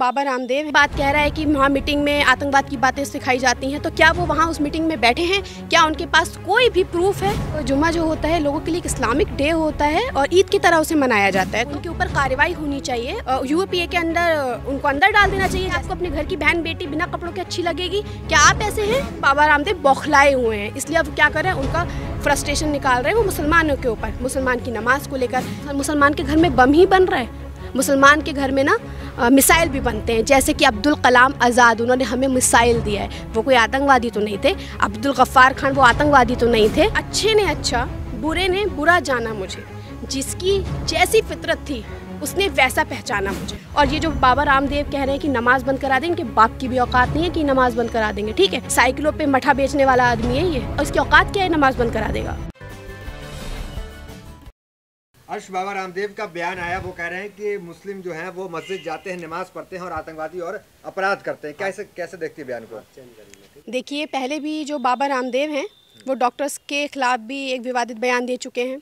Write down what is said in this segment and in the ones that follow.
बाबा रामदेव बात कह रहा है कि वहाँ मीटिंग में आतंकवाद की बातें सिखाई जाती हैं तो क्या वो वहाँ उस मीटिंग में बैठे हैं क्या उनके पास कोई भी प्रूफ है तो जुमा जो होता है लोगों के लिए एक इस्लामिक डे होता है और ईद की तरह उसे मनाया जाता है तो उनके ऊपर कार्रवाई होनी चाहिए यूपीए के अंदर उनको अंदर डाल देना चाहिए आपको अपने घर की बहन बेटी बिना कपड़ों के अच्छी लगेगी क्या आप ऐसे हैं बाबा रामदेव बौखलाए हुए हैं इसलिए अब क्या करें उनका फ्रस्ट्रेशन निकाल रहे हैं वो मुसलमानों के ऊपर मुसलमान की नमाज को लेकर मुसलमान के घर में बम ही बन रहा है मुसलमान के घर में ना मिसाइल भी बनते हैं जैसे कि अब्दुल कलाम आज़ाद उन्होंने हमें मिसाइल दिया है वो कोई आतंकवादी तो नहीं थे अब्दुल गफ्फार खान वो आतंकवादी तो नहीं थे अच्छे ने अच्छा बुरे ने बुरा जाना मुझे जिसकी जैसी फितरत थी उसने वैसा पहचाना मुझे और ये जो बाबा रामदेव कह रहे हैं कि नमाज बंद करा दें बाप की भी औकात नहीं है कि नमाज बंद करा देंगे ठीक है साइकिलों पे मठा बेचने वाला आदमी है ये और इसकी औकात क्या है नमाज बंद करा देगा अर्श बाबा रामदेव का बयान आया वो कह रहे हैं कि मुस्लिम जो हैं वो मस्जिद जाते हैं नमाज पढ़ते हैं और आतंकवादी और अपराध करते हैं कैसे कैसे देखती है बयान को देखिए पहले भी जो बाबा रामदेव हैं वो डॉक्टर्स के खिलाफ भी एक विवादित बयान दे चुके हैं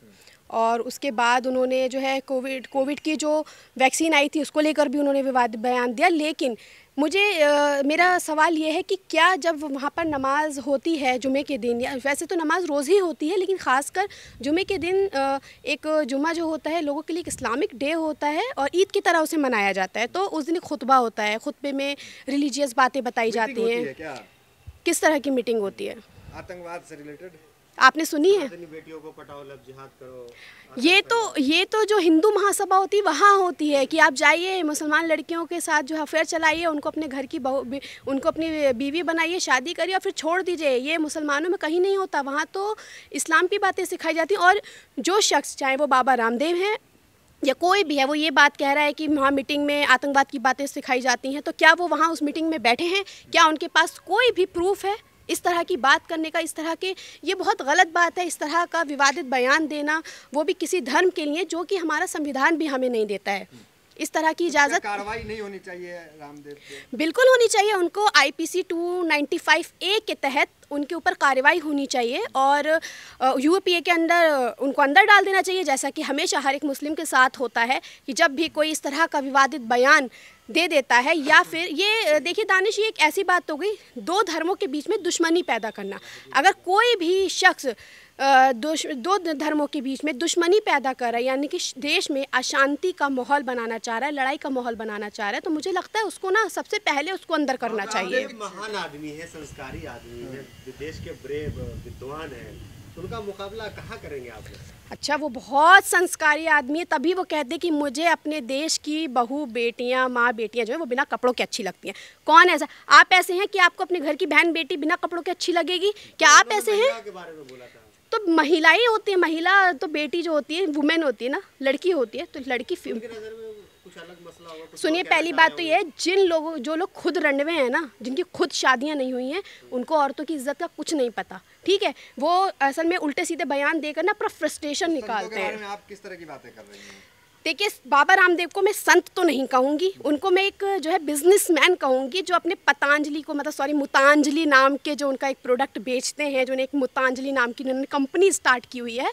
और उसके बाद उन्होंने जो है कोविड कोविड की जो वैक्सीन आई थी उसको लेकर भी उन्होंने विवाद बयान दिया लेकिन मुझे आ, मेरा सवाल ये है कि क्या जब वहाँ पर नमाज होती है जुमे के दिन या वैसे तो नमाज रोज़ ही होती है लेकिन ख़ासकर जुमे के दिन आ, एक जुमा जो होता है लोगों के लिए एक इस्लामिक डे होता है और ईद की तरह उसे मनाया जाता है तो उस दिन खुतबा होता है खुतबे में रिलीजियस बातें बताई जाती हैं है किस तरह की मीटिंग होती है आतंकवाद से रिलेटेड आपने सुनी है बेटियों को पटाओ जिहाद करो ये तो ये तो जो हिंदू महासभा होती है वहाँ होती है कि आप जाइए मुसलमान लड़कियों के साथ जो अफेयर चलाइए उनको अपने घर की बहु उनको अपनी बीवी बनाइए शादी करिए और फिर छोड़ दीजिए ये मुसलमानों में कहीं नहीं होता वहाँ तो इस्लाम की बातें सिखाई जाती हैं और जो शख्स चाहे वो बाबा रामदेव हैं या कोई भी है वो ये बात कह रहा है कि वहाँ मीटिंग में आतंकवाद की बातें सिखाई जाती हैं तो क्या वो वहाँ उस मीटिंग में बैठे हैं क्या उनके पास कोई भी प्रूफ है इस तरह की बात करने का इस तरह के ये बहुत गलत बात है इस तरह का विवादित बयान देना वो भी किसी धर्म के लिए जो कि हमारा संविधान भी हमें नहीं देता है इस तरह की तो इजाज़त कार्रवाई नहीं होनी चाहिए रामदेव बिल्कुल होनी चाहिए उनको आईपीसी 295 ए के तहत उनके ऊपर कार्रवाई होनी चाहिए और यूपीए के अंदर उनको अंदर डाल देना चाहिए जैसा कि हमेशा हर एक मुस्लिम के साथ होता है कि जब भी कोई इस तरह का विवादित बयान दे देता है या फिर ये देखिए दानिश ये एक ऐसी बात हो गई दो धर्मों के बीच में दुश्मनी पैदा करना अगर कोई भी शख्स दो धर्मों के बीच में दुश्मनी पैदा कर रहा है यानी कि देश में अशांति का माहौल बनाना चाह रहा है लड़ाई का माहौल बनाना चाह रहा है तो मुझे लगता है उसको ना सबसे पहले उसको अंदर करना चाहिए महान आदमी है संस्कारी आदमी है देश के ब्रेव विद्वान है उनका मुकाबला कहाँ करेंगे आप अच्छा वो बहुत संस्कारी आदमी है तभी वो कहते कि मुझे अपने देश की बहू बेटियाँ माँ बेटियाँ जो है वो बिना कपड़ों के अच्छी लगती हैं कौन ऐसा आप ऐसे हैं कि आपको अपने घर की बहन बेटी बिना कपड़ों के अच्छी लगेगी क्या आप तो ऐसे हैं तो महिला ही होती है महिला तो बेटी जो होती है वुमेन होती है ना लड़की होती है तो लड़की कुछ अलग मसला होगा सुनिए पहली बात तो ये है जिन लोगों जो लोग खुद रंडवे हैं ना जिनकी खुद शादियां नहीं हुई हैं उनको औरतों की इज्जत का कुछ नहीं पता ठीक है वो असल में उल्टे सीधे बयान देकर ना अपना फ्रस्ट्रेशन निकालते हैं आप किस तरह की बातें कर रही हैं देखिए बाबा रामदेव को मैं संत तो नहीं कहूँगी उनको मैं एक जो है बिजनेसमैन कहूँगी जो अपने पतंजलि को मतलब सॉरी मुतांजलि नाम के जो उनका एक प्रोडक्ट बेचते हैं जो एक मुतांजलि नाम की उन्होंने कंपनी स्टार्ट की हुई है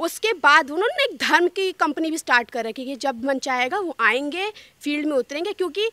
उसके बाद उन्होंने एक धर्म की कंपनी भी स्टार्ट कर रखी है जब मन चाहेगा वो आएंगे फील्ड में उतरेंगे क्योंकि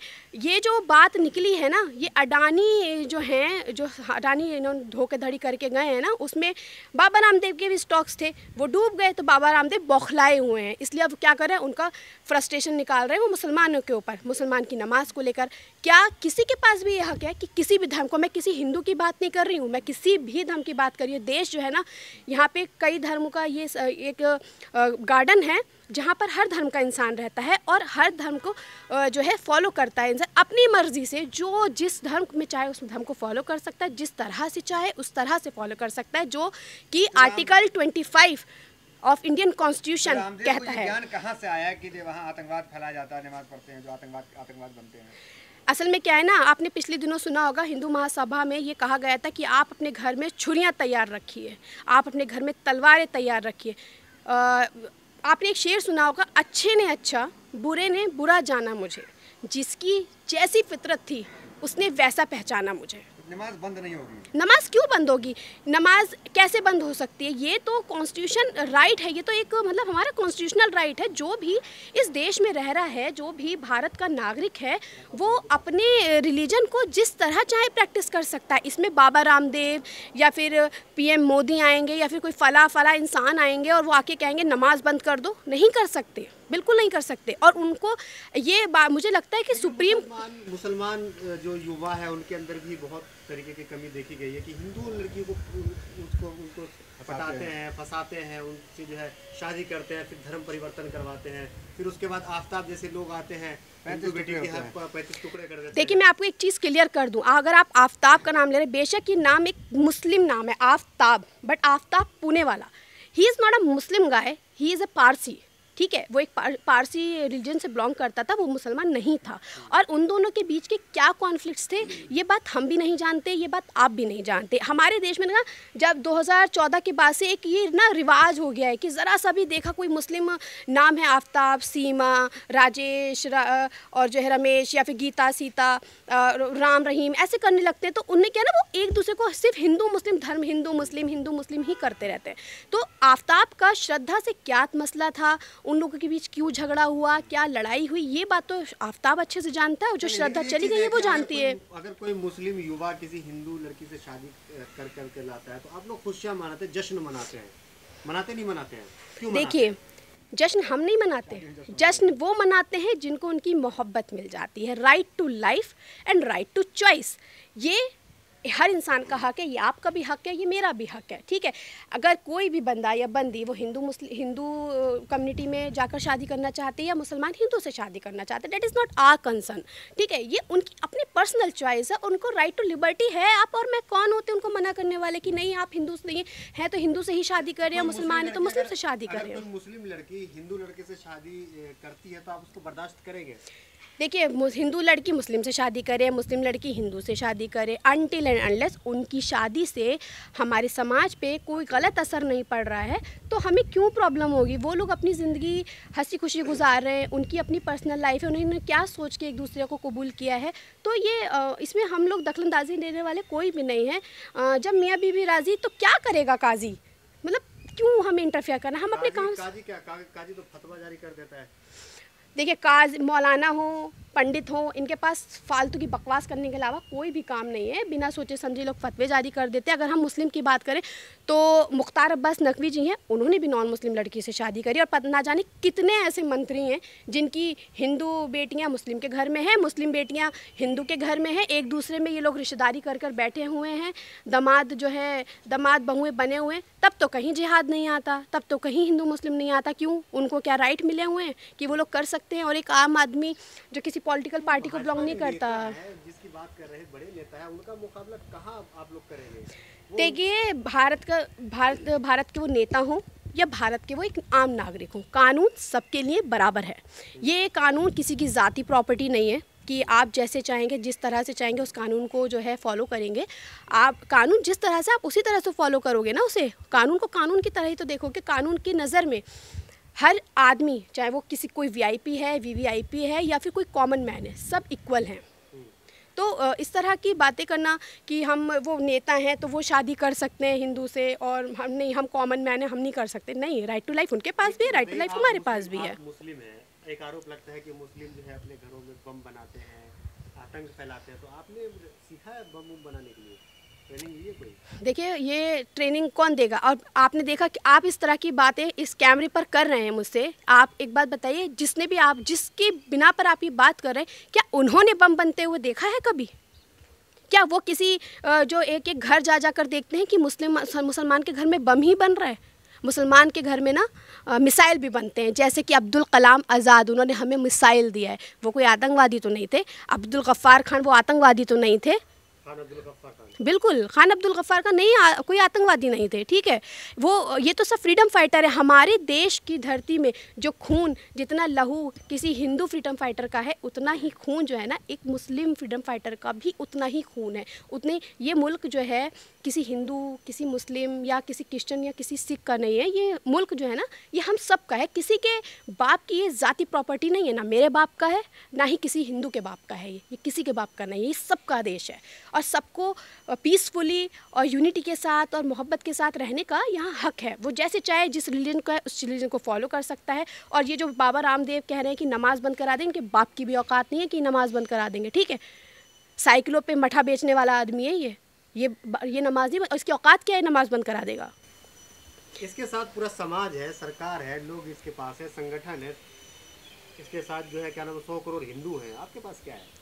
ये जो बात निकली है ना ये अडानी जो हैं जो अडानी इन्होंने धोखेधड़ी करके गए हैं ना उसमें बाबा रामदेव के भी स्टॉक्स थे वो डूब गए तो बाबा रामदेव बौखलाए हुए हैं इसलिए अब क्या कर रहे हैं उनका फ्रस्ट्रेशन निकाल रहे हैं वो मुसलमानों के ऊपर मुसलमान की नमाज को लेकर क्या किसी के पास भी ये हक है कि किसी भी धर्म को मैं किसी हिंदू की बात नहीं कर रही हूँ मैं किसी भी धर्म की बात कर रही हूँ देश जो है ना यहाँ पर कई धर्मों का ये एक गार्डन है जहाँ पर हर धर्म का इंसान रहता है और हर धर्म को जो है फॉलो करता है इंसान अपनी मर्ज़ी से जो जिस धर्म में चाहे उस धर्म को फॉलो कर सकता है जिस तरह से चाहे उस तरह से फॉलो कर सकता है जो कि article twenty five of Indian constitution कहता है ज्ञान कहाँ से आया कि वहाँ आतंकवाद फैलाया जाता है नमाज पढ़ते हैं जो आतंकवाद आतंकवाद बनते हैं असल में क्या है ना आपने पिछले दिनों सुना होगा हिंदू महासभा में ये कहा गया था कि आप अपने घर में छुरियाँ तैयार रखिए आप अपने घर में तलवारें तैयार रखिए आपने एक शेर सुना होगा अच्छे ने अच्छा बुरे ने बुरा जाना मुझे जिसकी जैसी फितरत थी उसने वैसा पहचाना मुझे नमाज बंद नहीं होगी नमाज क्यों बंद होगी नमाज कैसे बंद हो सकती है ये तो कॉन्स्टिट्यूशन राइट है ये तो एक मतलब हमारा कॉन्स्टिट्यूशनल राइट है जो भी इस देश में रह रहा है जो भी भारत का नागरिक है वो अपने रिलीजन को जिस तरह चाहे प्रैक्टिस कर सकता है इसमें बाबा रामदेव या फिर पीएम मोदी आएंगे या फिर कोई फला फला इंसान आएंगे और वो आके कहेंगे नमाज बंद कर दो नहीं कर सकते बिल्कुल नहीं कर सकते और उनको ये मुझे लगता है कि सुप्रीम मुसलमान जो युवा है उनके अंदर भी बहुत तरीके की कमी देखी गई है कि हिंदू लड़कियों को उसको उनको पटाते हैं फंसाते हैं उनसे जो है शादी करते हैं फिर धर्म परिवर्तन करवाते हैं फिर उसके बाद आफ्ताब जैसे लोग आते हैं देखिए मैं आपको एक चीज़ क्लियर कर दूं अगर आप आफ्ताब का नाम ले रहे हैं बेशक ये नाम एक मुस्लिम नाम है Aftab but Aftab Poonawala he is not a Muslim guy he is a Parsi ठीक है वो एक पार, पारसी रिलीजन से बिलोंग करता था वो मुसलमान नहीं था और उन दोनों के बीच के क्या कॉन्फ्लिक्ट्स थे ये बात हम भी नहीं जानते ये बात आप भी नहीं जानते हमारे देश में ना जब 2014 के बाद से एक ये ना रिवाज हो गया है कि ज़रा सा भी देखा कोई मुस्लिम नाम है आफ्ताब सीमा राजेश रा, और जो है रमेश या फिर गीता सीता राम रहीम ऐसे करने लगते हैं तो उनने क्या ना वो एक दूसरे को सिर्फ हिंदू मुस्लिम धर्म हिंदू मुस्लिम हिंदू मुस्लिम ही करते रहते हैं तो आफ्ताब का श्रद्धा से क्या मसला था उन लोगों के बीच क्यों झगड़ा हुआ क्या लड़ाई हुई ये बात तो आफ्ताब अच्छे से जानता है जो श्रद्धा चली गई है वो जानती है अगर कोई मुस्लिम युवा किसी हिंदू लड़की से शादी कर कर के लाता है तो आप लोग खुशियाँ मनाते जश्न मनाते हैं मनाते नहीं मनाते हैं देखिए जश्न हम नहीं मनाते जश्न वो मनाते हैं जिनको उनकी मोहब्बत मिल जाती है right to life and right to choice ये हर इंसान का हक है ये आपका भी हक है ये मेरा भी हक है ठीक है अगर कोई भी बंदा या बंदी वो हिंदू मुस्लिम हिंदू कम्युनिटी में जाकर शादी करना चाहते हैं या मुसलमान हिंदू से शादी करना चाहते हैं that is not our concern ठीक है ये उनकी अपनी पर्सनल चॉइस है उनको राइट टू लिबर्टी है आप और मैं कौन होते उनको मना करने वाले कि नहीं आप हिंदू से नहीं हैं तो हिंदू से ही शादी करें या मुसलमान है तो मुस्लिम से शादी करें मुस्लिम लड़की हिंदू लड़के से शादी करती है तो आप उसको बर्दाश्त करेंगे देखिए हिंदू लड़की मुस्लिम से शादी करे मुस्लिम लड़की हिंदू से शादी करे अनटिल एंड अनलेस उनकी शादी से हमारे समाज पे कोई गलत असर नहीं पड़ रहा है तो हमें क्यों प्रॉब्लम होगी वो लोग अपनी ज़िंदगी हंसी खुशी गुजार रहे हैं उनकी अपनी पर्सनल लाइफ है उन्होंने क्या सोच के एक दूसरे को कबूल किया है तो ये इसमें हम लोग अंदाजी देने वाले कोई भी नहीं है जब मियाँ बीबी राजी तो क्या करेगा काजी मतलब क्यों हमें इंटरफेयर करना हम अपने काम काजी क्या काजी तो फतवा जारी कर देता है देखिए काज मौलाना हो पंडित हो इनके पास फालतू की बकवास करने के अलावा कोई भी काम नहीं है बिना सोचे समझे लोग फतवे जारी कर देते हैं अगर हम मुस्लिम की बात करें तो मुख्तार अब्बास नकवी जी हैं उन्होंने भी नॉन मुस्लिम लड़की से शादी करी और ना जाने कितने ऐसे मंत्री हैं जिनकी हिंदू बेटियां मुस्लिम के घर में हैं मुस्लिम बेटियाँ हिंदू के घर में हैं एक दूसरे में ये लोग रिश्तेदारी कर कर बैठे हुए हैं दमाद जो है दमाद बहुएँ बने हुए हैं तब तो कहीं जिहाद नहीं आता तब तो कहीं हिंदू मुस्लिम नहीं आता क्यों उनको क्या राइट मिले हुए हैं कि वो लोग कर सकते सकते हैं और एक आम आदमी जो किसी पॉलिटिकल पार्टी को बिलोंग नहीं करता जिसकी बात कर रहे बड़े नेता है उनका मुकाबला कहाँ आप लोग करेंगे देखिए भारत का भारत भारत के वो नेता हों या भारत के वो एक आम नागरिक हों कानून सबके लिए बराबर है ये कानून किसी की जाति प्रॉपर्टी नहीं है कि आप जैसे चाहेंगे जिस तरह से चाहेंगे उस कानून को जो है फॉलो करेंगे आप कानून जिस तरह से आप उसी तरह से फॉलो करोगे ना उसे कानून को कानून की तरह ही तो देखोगे कानून की नज़र में हर आदमी चाहे वो किसी कोई वीआईपी है वीवीआईपी है या फिर कोई कॉमन मैन है सब इक्वल हैं तो इस तरह की बातें करना कि हम वो नेता हैं तो वो शादी कर सकते हैं हिंदू से और हम नहीं हम कॉमन मैन हैं हम नहीं कर सकते नहीं राइट टू लाइफ उनके पास भी है राइट टू लाइफ हमारे पास भी है मुस्लिम है एक आरोप लगता है कि मुस्लिम जो है अपने घरों में बम बनाते हैं आतंक फैलाते हैं तो आपने सीखा है बम बनाने के लिए देखिए ये ट्रेनिंग कौन देगा और आपने देखा कि आप इस तरह की बातें इस कैमरे पर कर रहे हैं मुझसे आप एक बात बताइए जिसने भी आप जिसके बिना पर आप ये बात कर रहे हैं क्या उन्होंने बम बनते हुए देखा है कभी क्या वो किसी जो एक एक घर जा जा कर देखते हैं कि मुस्लिम मुसलमान के घर में बम ही बन रहा है मुसलमान के घर में ना मिसाइल भी बनते हैं जैसे कि अब्दुल कलाम आज़ाद उन्होंने हमें मिसाइल दिया है वो कोई आतंकवादी तो नहीं थे अब्दुल गफ़ार खान वो आतंकवादी तो नहीं थे बिल्कुल खान अब्दुल गफ्फार का नहीं आ, कोई आतंकवादी नहीं थे ठीक है वो ये तो सब फ्रीडम फाइटर है हमारे देश की धरती में जो खून जितना लहू किसी हिंदू फ्रीडम फाइटर का है उतना ही खून जो है ना एक मुस्लिम फ्रीडम फाइटर का भी उतना ही खून है उतने ये मुल्क जो है किसी हिंदू किसी मुस्लिम या किसी क्रिश्चन या किसी सिख का नहीं है ये मुल्क जो है ना ये हम सब का है किसी के बाप की ये जाति प्रॉपर्टी नहीं है ना मेरे बाप का है ना ही किसी हिंदू के बाप का है ये ये किसी के बाप का नहीं है ये सबका देश है और और सबको पीसफुली और यूनिटी के साथ और मोहब्बत के साथ रहने का यहाँ हक है वो जैसे चाहे जिस रिलीजन का है उस रिलीजन को फॉलो कर सकता है और ये जो बाबा रामदेव कह रहे हैं कि नमाज़ बंद करा दें इनके बाप की भी औकात नहीं है कि नमाज़ बंद करा देंगे ठीक है साइकिलों पर मठा बेचने वाला आदमी है ये ये ये नमाज नहीं इसकी औकात क्या है नमाज बंद करा देगा इसके साथ पूरा समाज है सरकार है लोग इसके पास है संगठन है इसके साथ जो है क्या नाम सौ करोड़ हिंदू हैं आपके पास क्या है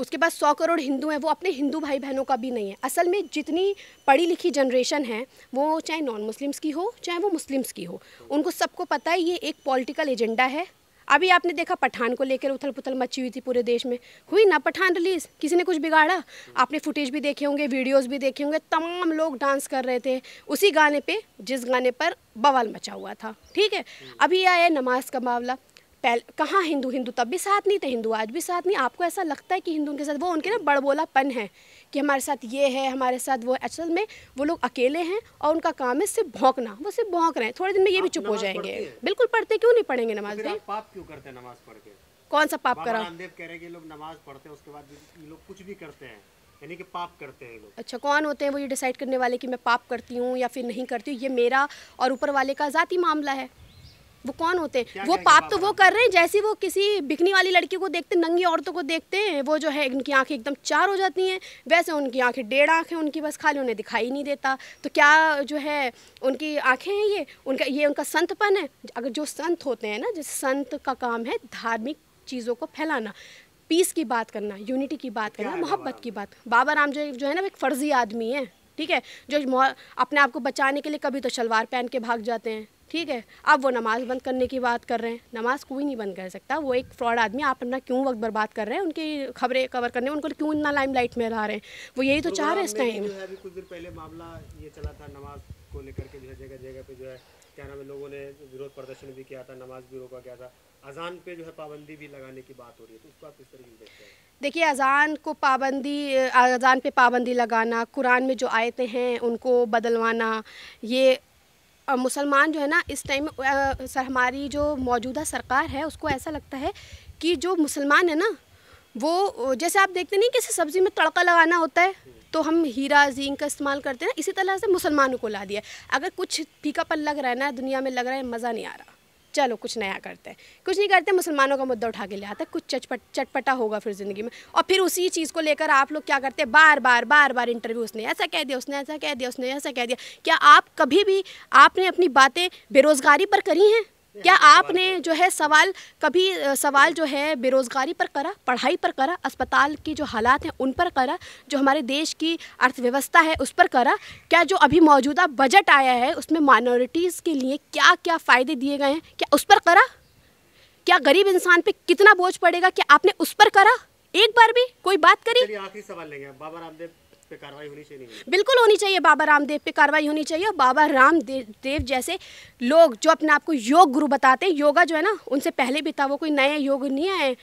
उसके बाद सौ करोड़ हिंदू हैं वो अपने हिंदू भाई बहनों का भी नहीं है असल में जितनी पढ़ी लिखी जनरेशन है वो चाहे नॉन मुस्लिम्स की हो चाहे वो मुस्लिम्स की हो उनको सबको पता है ये एक पॉलिटिकल एजेंडा है अभी आपने देखा पठान को लेकर उथल पुथल मची हुई थी पूरे देश में हुई ना पठान रिलीज किसी ने कुछ बिगाड़ा आपने फुटेज भी देखे होंगे वीडियोज़ भी देखे होंगे तमाम लोग डांस कर रहे थे उसी गाने पर जिस गाने पर बवाल मचा हुआ था ठीक है अभी आया नमाज का मामला कहाँ हिंदू हिंदू तब भी साथ नहीं थे हिंदू आज भी साथ नहीं आपको ऐसा लगता है कि हिंदुओं के साथ वो उनके ना बड़बोलापन है कि हमारे साथ ये है हमारे साथ वो असल में वो लोग अकेले हैं और उनका काम है सिर्फ भोंकना वो सिर्फ भोंक रहे हैं थोड़े दिन में ये भी चुप हो जाएंगे बिल्कुल पढ़ते क्यों नहीं पढ़ेंगे नमाज में पाप क्यों करते हैं नमाज पढ़ के कौन सा पाप करा रामदेव कह रहे हैं लोग नमाज पढ़ते हैं उसके बाद ये लोग कुछ भी करते हैं यानी कि पाप करते हैं लोग अच्छा कौन होते हैं वो ये डिसाइड करने वाले कि मैं पाप करती हूँ या फिर नहीं करती हूँ ये मेरा और ऊपर वाले का ज़ाती मामला है वो कौन होते हैं वो पाप तो वो कर रहे हैं जैसे वो किसी बिकनी वाली लड़की को देखते नंगी औरतों को देखते हैं वो जो है उनकी आंखें एकदम चार हो जाती हैं वैसे उनकी आंखें डेढ़ आंखें उनकी बस खाली उन्हें दिखाई नहीं देता तो क्या जो है उनकी आंखें हैं ये उनका ये उनका संतपन है अगर जो संत होते हैं ना जिस संत का काम है धार्मिक चीज़ों को फैलाना पीस की बात करना यूनिटी की बात करना मोहब्बत की बात बाबा राम जो जो है ना एक फ़र्जी आदमी है ठीक है जो अपने आप को बचाने के लिए कभी तो शलवार पहन के भाग जाते हैं ठीक है अब वो नमाज़ बंद करने की बात कर रहे हैं नमाज़ कोई नहीं बंद कर सकता वो एक फ्रॉड आदमी आप अपना क्यों वक्त बर्बाद कर रहे हैं उनकी खबरें कवर करने उनको क्यों इतना लाइम लाइट में ला रहे हैं वो यही तो, तो चाह रहे हैं इस टाइम कुछ दिन पहले मामला ये चला था नमाज को लेकर के जो है जगह जगह पे जो है क्या नाम है लोगों ने विरोध प्रदर्शन भी किया था नमाज भी रोका गया था अजान पे जो है पाबंदी भी लगाने की बात हो रही है तो उसको आप किस तरीके से देखते हैं देखिए अजान को पाबंदी अजान पे पाबंदी लगाना कुरान में जो आयतें हैं उनको बदलवाना ये मुसलमान जो है ना इस टाइम हमारी जो मौजूदा सरकार है उसको ऐसा लगता है कि जो मुसलमान है ना वो जैसे आप देखते नहीं किसी सब्ज़ी में तड़का लगाना होता है तो हम हीरा जींक का इस्तेमाल करते हैं इसी तरह से मुसलमानों को ला दिया अगर कुछ पर लग रहा है ना दुनिया में लग रहा है मज़ा नहीं आ रहा चलो कुछ नया करते हैं कुछ नहीं करते मुसलमानों का मुद्दा उठा के ले आता है कुछ चटपट चटपटा होगा फिर ज़िंदगी में और फिर उसी चीज़ को लेकर आप लोग क्या करते हैं बार बार बार बार इंटरव्यू उसने ऐसा कह दिया उसने ऐसा कह दिया उसने ऐसा कह दिया क्या आप कभी भी आपने अपनी बातें बेरोज़गारी पर करी हैं क्या आपने जो है सवाल कभी सवाल जो है बेरोज़गारी पर करा पढ़ाई पर करा अस्पताल की जो हालात हैं उन पर करा जो हमारे देश की अर्थव्यवस्था है उस पर करा क्या जो अभी मौजूदा बजट आया है उसमें माइनॉरिटीज़ के लिए क्या क्या फ़ायदे दिए गए हैं क्या उस पर करा क्या गरीब इंसान पे कितना बोझ पड़ेगा क्या आपने उस पर करा एक बार भी कोई बात करी आखिरी सवाल लेंगे बाबा रामदेव पे कार्रवाई होनी चाहिए बिल्कुल होनी चाहिए बाबा रामदेव पे कार्रवाई होनी चाहिए बाबा रामदेव जैसे लोग जो अपने आप को योग गुरु बताते हैं योगा जो है ना उनसे पहले भी था वो कोई नए योग नहीं आए